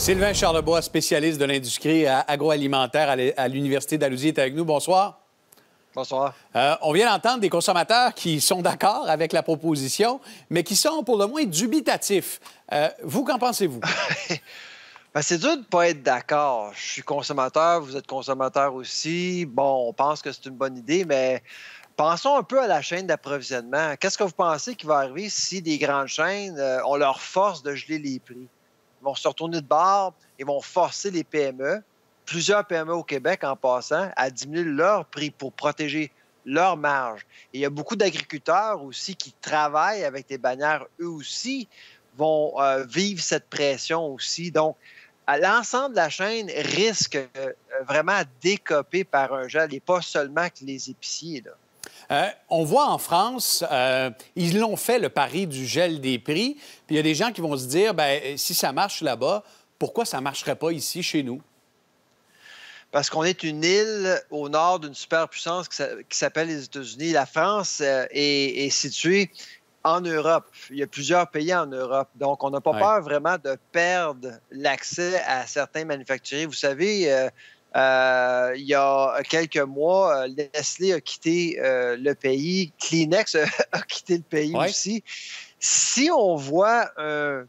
Sylvain Charlebois, spécialiste de l'industrie euh, agroalimentaire à l'Université d'Alousie, est avec nous. Bonsoir. Bonsoir. Euh, on vient d'entendre des consommateurs qui sont d'accord avec la proposition, mais qui sont pour le moins dubitatifs. Euh, vous, qu'en pensez-vous? Ben, c'est dur de ne pas être d'accord. Je suis consommateur, vous êtes consommateur aussi. Bon, on pense que c'est une bonne idée, mais Pensons un peu à la chaîne d'approvisionnement. Qu'est-ce que vous pensez qui va arriver si des grandes chaînes, ont leur force de geler les prix? ils vont se retourner de bord, ils vont forcer les PME, plusieurs PME au Québec en passant, à diminuer leur prix pour protéger leur marge. Et il y a beaucoup d'agriculteurs aussi qui travaillent avec des bannières, eux aussi vont euh, vivre cette pression aussi. Donc, l'ensemble de la chaîne risque euh, vraiment à décoper par un gel et pas seulement que les épiciers. Euh, on voit en France, euh, ils l'ont fait le pari du gel des prix. Puis il y a des gens qui vont se dire, ben euh, si ça marche là-bas, pourquoi ça ne marcherait pas ici chez nous Parce qu'on est une île au nord d'une superpuissance qui s'appelle les États-Unis. La France est, située en Europe. Il y a plusieurs pays en Europe. Donc, on n'a pas peur vraiment de perdre l'accès à certains manufacturiers. Vous savez, euh, il y a quelques mois, euh, Nestlé euh, a quitté le pays, Kleenex a quitté le pays aussi. Si on voit un,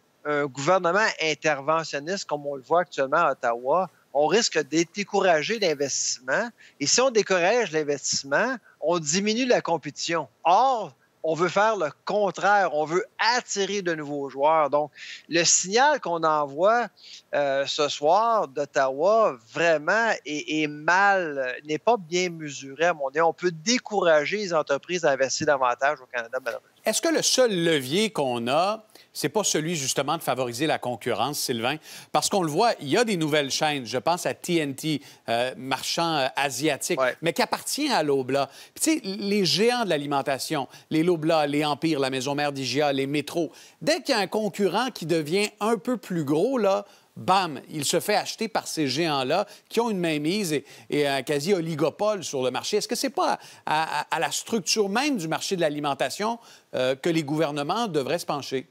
gouvernement interventionniste comme on le voit actuellement à Ottawa, on risque de décourager l'investissement. Et si on décourage l'investissement, on diminue la compétition. Or, on veut faire le contraire. On veut attirer de nouveaux joueurs. Donc, le signal qu'on envoie euh, ce soir d'Ottawa vraiment est, mal, n'est pas bien mesuré, à mon avis. On peut décourager les entreprises à investir davantage au Canada, est-ce que le seul levier qu'on a, c'est pas celui justement de favoriser la concurrence, Sylvain, parce qu'on le voit, il y a des nouvelles chaînes. Je pense à TNT, euh, marchand euh, asiatique, mais qui appartient à Lobla. tu sais, les géants de l'alimentation, les Lobla, les empires, la Maison Mère d'Igia, les Métros, dès qu'il y a un concurrent qui devient un peu plus gros là, bam, il se fait acheter par ces géants-là qui ont une mainmise et, et, un quasi oligopole sur le marché. Est-ce que n'est pas à, la structure même du marché de l'alimentation euh, que les gouvernements devraient se pencher?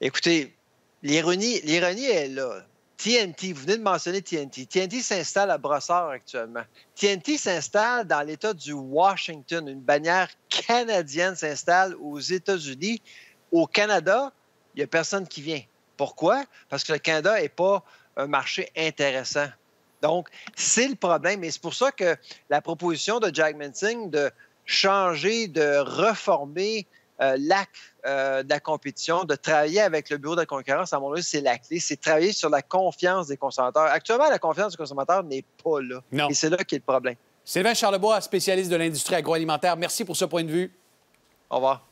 Écoutez, l'ironie, l'ironie est là. TNT, vous venez de mentionner TNT. TNT s'installe à Brossard actuellement. TNT s'installe dans l'État du Washington. Une bannière canadienne s'installe aux États-Unis. Au Canada, il n'y a personne qui vient. Pourquoi? Parce que le Canada n'est pas un marché intéressant. Donc, c'est le problème. Et c'est pour ça que la proposition de Jack Singh de changer, de reformer euh, l'acte euh, de la compétition, de travailler avec le bureau de la concurrence, à mon avis, c'est la clé. C'est travailler sur la confiance des consommateurs. Actuellement, la confiance du consommateur n'est pas là. Et c'est là qu'est le problème. Sylvain Charlebois, spécialiste de l'industrie agroalimentaire, merci pour ce point de vue. Au revoir.